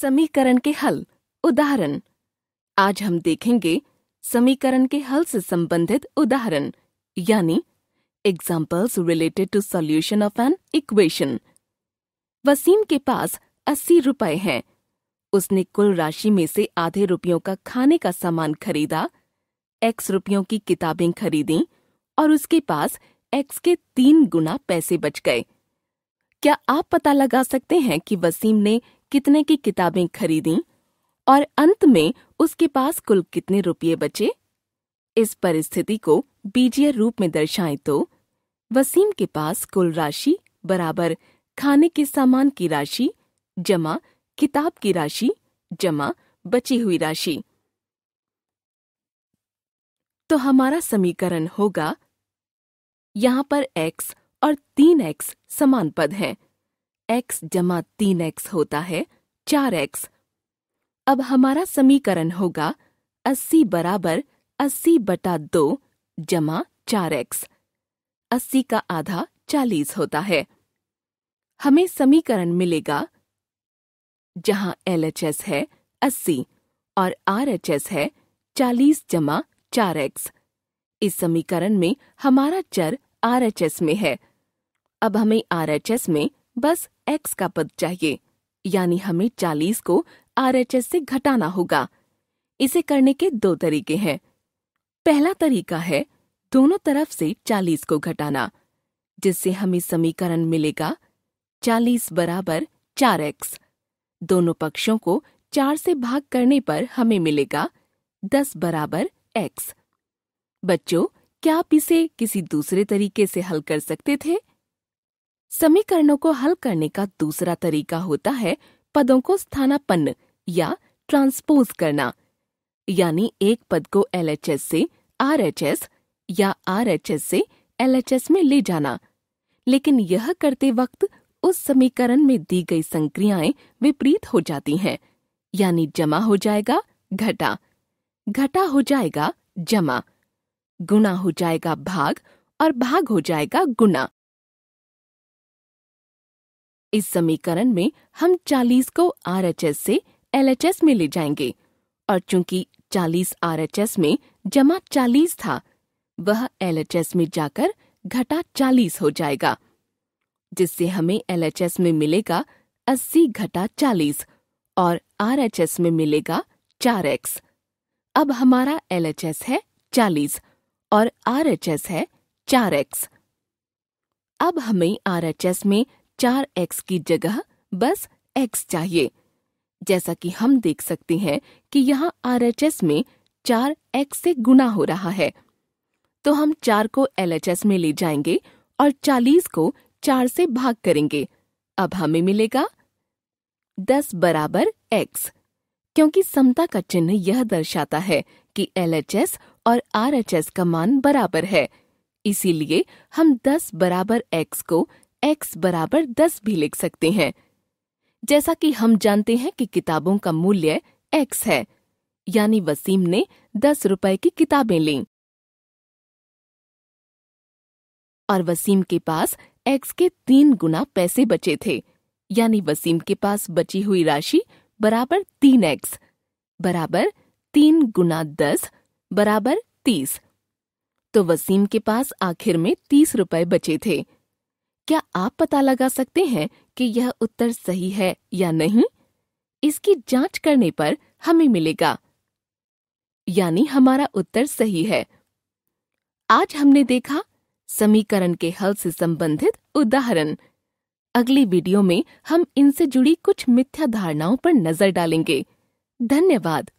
समीकरण के हल उदाहरण आज हम देखेंगे समीकरण के हल से संबंधित उदाहरण यानी examples related to solution of an equation Wasim के पास अस्सी रुपए हैं उसने कुल राशि में से आधे रुपयों का खाने का सामान खरीदा एक्स रुपयों की किताबें खरीदी और उसके पास एक्स के तीन गुना पैसे बच गए क्या आप पता लगा सकते हैं कि वसीम ने कितने की किताबें खरीदी और अंत में उसके पास कुल कितने रुपये बचे इस परिस्थिति को बीजीय रूप में दर्शाए तो वसीम के पास कुल राशि बराबर खाने के सामान की राशि जमा किताब की राशि जमा बची हुई राशि तो हमारा समीकरण होगा यहाँ पर x और तीन एक्स समान पद हैं एक्स जमा तीन एक्स होता है चार एक्स अब हमारा समीकरण होगा अस्सी बराबर अस्सी बटा दो जमा चार एक्स अस्सी का आधा चालीस होता है हमें समीकरण मिलेगा जहां एलएचएस है अस्सी और आरएचएस है चालीस जमा चार एक्स इस समीकरण में हमारा चर एस में है अब हमें एस में बस एक्स का पद चाहिए यानी हमें 40 को एस से घटाना होगा इसे करने के दो तरीके हैं पहला तरीका है दोनों तरफ से 40 को घटाना जिससे हमें समीकरण मिलेगा 40 बराबर चार एक्स दोनों पक्षों को चार से भाग करने पर हमें मिलेगा दस बराबर एक्स बच्चों क्या आप इसे किसी दूसरे तरीके से हल कर सकते थे समीकरणों को हल करने का दूसरा तरीका होता है पदों को स्थानापन्न या ट्रांसपोज करना यानी एक पद को एलएचएस से आरएचएस या आरएचएस से एलएचएस में ले जाना लेकिन यह करते वक्त उस समीकरण में दी गई संक्रियाएं विपरीत हो जाती हैं यानी जमा हो जाएगा घटा घटा हो जाएगा जमा गुणा हो जाएगा भाग और भाग हो जाएगा गुणा इस समीकरण में हम 40 को आरएचएस से एलएचएस में ले जाएंगे और चूंकि 40 आरएचएस में जमा 40 था वह एलएचएस में जाकर घटा 40 हो जाएगा जिससे हमें एलएचएस में मिलेगा 80 घटा 40 और आरएचएस में मिलेगा 4x। अब हमारा एलएचएस है 40 और आरएचएस है 4x। अब हमें आरएचएस में चार एक्स की जगह बस एक्स चाहिए जैसा कि हम देख सकते हैं कि यहाँ आर एच एस में चार एक्स से गुना हो रहा है तो हम चार को एल एच एस में ले जाएंगे और चालीस को चार से भाग करेंगे अब हमें मिलेगा दस बराबर एक्स क्योंकि समता का चिन्ह यह दर्शाता है कि एल एच एस और आर एच एस का मान बराबर है इसीलिए हम दस बराबर एक्स को x बराबर दस भी लिख सकते हैं जैसा कि हम जानते हैं कि किताबों का मूल्य x है यानी वसीम ने दस रुपए की किताबें ली और वसीम के पास x के तीन गुना पैसे बचे थे यानी वसीम के पास बची हुई राशि बराबर तीन एक्स बराबर तीन गुना दस बराबर तीस तो वसीम के पास आखिर में तीस रुपए बचे थे क्या आप पता लगा सकते हैं कि यह उत्तर सही है या नहीं इसकी जांच करने पर हमें मिलेगा यानी हमारा उत्तर सही है आज हमने देखा समीकरण के हल से संबंधित उदाहरण अगली वीडियो में हम इनसे जुड़ी कुछ मिथ्या धारणाओं पर नजर डालेंगे धन्यवाद